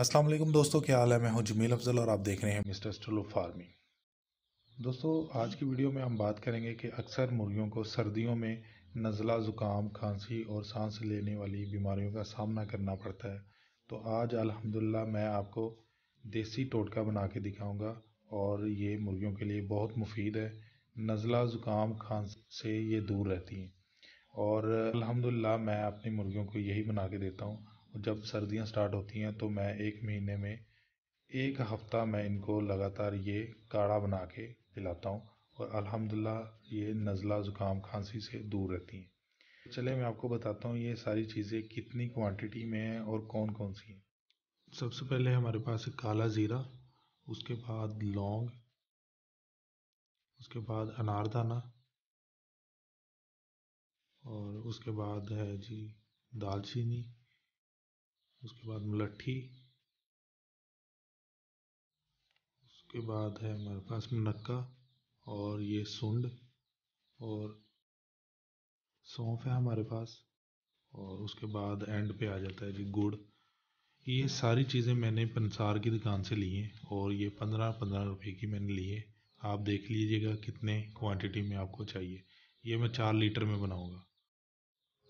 अस्सलाम वालेकुम दोस्तों क्या हाल है मैं हूं जमील अफजल और आप देख रहे हैं मिस्टर स्टोलो फार्मिंग दोस्तों आज की वीडियो में हम बात करेंगे कि अक्सर मुर्गियों को सर्दियों में नज़ला ज़ुकाम खांसी और सांस लेने वाली बीमारियों का सामना करना पड़ता है तो आज अल्हम्दुलिल्लाह मैं आपको देसी टोटका बना के दिखाऊँगा और ये मुर्गियों के लिए बहुत मुफीद है नज़ला ज़ुकाम खांसी से ये दूर रहती हैं और अलहमदिल्ला मैं अपनी मुर्गियों को यही बना के देता हूँ जब सर्दियाँ स्टार्ट होती हैं तो मैं एक महीने में एक हफ्ता मैं इनको लगातार ये काढ़ा बना के पिलाता हूँ और अल्हम्दुलिल्लाह ये नज़ला ज़ुकाम खांसी से दूर रहती हैं चले मैं आपको बताता हूँ ये सारी चीज़ें कितनी क्वांटिटी में हैं और कौन कौन सी हैं सबसे पहले हमारे पास काला ज़ीरा उसके बाद लौंग उसके बाद अनारदाना और उसके बाद है जी दालचीनी उसके बाद मलट्ठी उसके बाद है हमारे पास मुनक्का और ये सुंड और सौंफ है हमारे पास और उसके बाद एंड पे आ जाता है जी गुड़ ये सारी चीज़ें मैंने पंसार की दुकान से ली हैं और ये पंद्रह पंद्रह रुपए की मैंने ली है आप देख लीजिएगा कितने क्वांटिटी में आपको चाहिए ये मैं चार लीटर में बनाऊंगा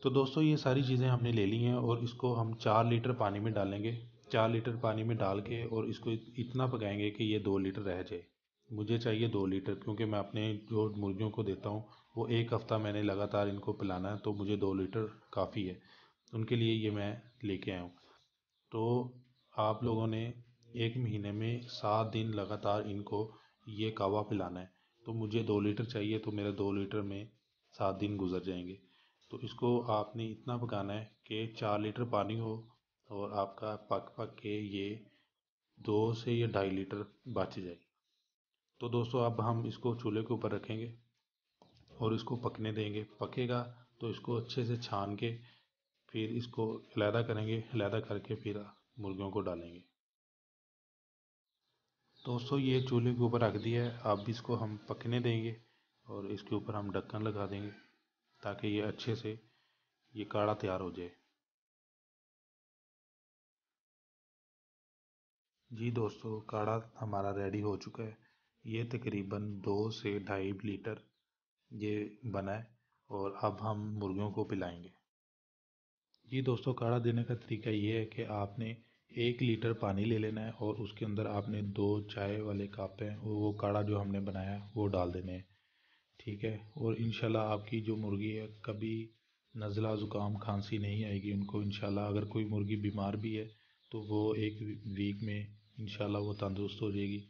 तो दोस्तों ये सारी चीज़ें हमने ले ली हैं और इसको हम चार लीटर पानी में डालेंगे चार लीटर पानी में डाल के और इसको इतना पकाएंगे कि ये दो लीटर रह जाए मुझे चाहिए दो लीटर क्योंकि मैं अपने जो मुर्गियों को देता हूँ वो एक हफ़्ता मैंने लगातार इनको पिलाना है तो मुझे दो लीटर काफ़ी है उनके लिए ये मैं लेके आया हूँ तो आप लोगों ने एक महीने में सात दिन लगातार इनको ये कावा पिलाना है तो मुझे दो लीटर चाहिए तो मेरे दो लीटर में सात दिन गुजर जाएंगे तो इसको आपने इतना पकाना है कि चार लीटर पानी हो और आपका पक पक के ये दो से या ढाई लीटर बच जाए तो दोस्तों अब हम इसको चूल्हे के ऊपर रखेंगे और इसको पकने देंगे पकेगा तो इसको अच्छे से छान के फिर इसको अलहदा करेंगे अलहदा करके फिर मुर्गियों को डालेंगे दोस्तों ये चूल्हे के ऊपर रख दिया है अब इसको हम पकने देंगे और इसके ऊपर हम ढक्कन लगा देंगे ताकि ये अच्छे से ये काढ़ा तैयार हो जाए जी दोस्तों काढ़ा हमारा रेडी हो चुका है ये तकरीबन दो से ढाई लीटर ये बना है और अब हम मुर्गियों को पिलाएंगे जी दोस्तों काढ़ा देने का तरीका ये है कि आपने एक लीटर पानी ले लेना है और उसके अंदर आपने दो चाय वाले कप हैं वो काढ़ा जो हमने बनाया है वो डाल देने हैं ठीक है और इंशाल्लाह आपकी जो मुर्गी है कभी नज़ला ज़ुकाम खांसी नहीं आएगी उनको इंशाल्लाह अगर कोई मुर्गी बीमार भी है तो वो एक वीक में इनशाला वो तंदुरुस्त हो जाएगी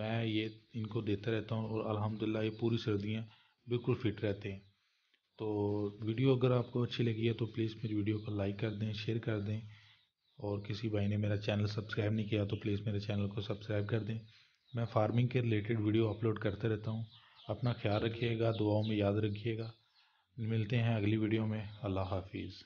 मैं ये इनको देता रहता हूँ और अल्हम्दुलिल्लाह ये पूरी सर्दियाँ बिल्कुल फिट रहते हैं तो वीडियो अगर आपको अच्छी लगी है तो प्लीज़ मेरी वीडियो को लाइक कर दें शेयर कर दें और किसी भाई ने मेरा चैनल सब्सक्राइब नहीं किया तो प्लीज़ मेरे चैनल को सब्सक्राइब कर दें मैं फार्मिंग के रिलेटेड वीडियो अपलोड करते रहता हूँ अपना ख्याल रखिएगा दुआओं में याद रखिएगा मिलते हैं अगली वीडियो में अल्लाह हाफिज़